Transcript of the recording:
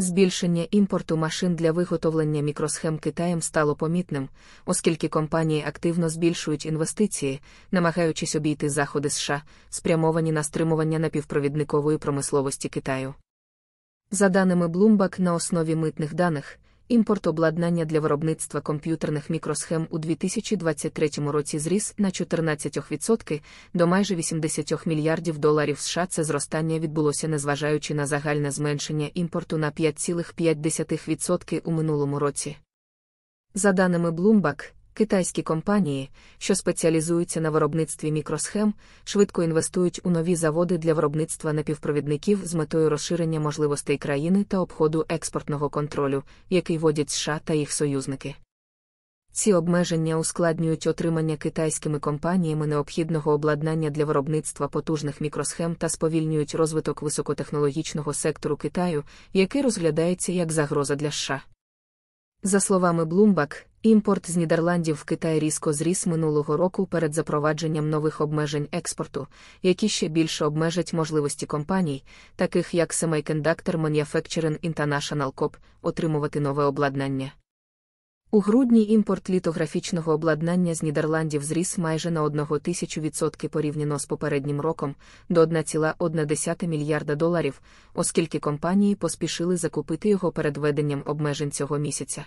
Збільшення імпорту машин для виготовлення мікросхем Китаєм стало помітним, оскільки компанії активно збільшують інвестиції, намагаючись обійти заходи США, спрямовані на стримування напівпровідникової промисловості Китаю. За даними Bloomberg на основі митних даних, Імпорт обладнання для виробництва комп'ютерних мікросхем у 2023 році зріс на 14% до майже 80 мільярдів доларів США. Це зростання відбулося, незважаючи на загальне зменшення імпорту на 5,5% у минулому році. За даними Bloomberg, Китайські компанії, що спеціалізуються на виробництві мікросхем, швидко інвестують у нові заводи для виробництва напівпровідників з метою розширення можливостей країни та обходу експортного контролю, який водять США та їх союзники. Ці обмеження ускладнюють отримання китайськими компаніями необхідного обладнання для виробництва потужних мікросхем та сповільнюють розвиток високотехнологічного сектору Китаю, який розглядається як загроза для США. За словами Bloomberg, Імпорт з Нідерландів в Китай різко зріс минулого року перед запровадженням нових обмежень експорту, які ще більше обмежать можливості компаній, таких як Semiconductor Manufacturing International Corp., отримувати нове обладнання. У грудні імпорт літографічного обладнання з Нідерландів зріс майже на 1000% порівняно з попереднім роком до 1,1 мільярда доларів, оскільки компанії поспішили закупити його перед введенням обмежень цього місяця.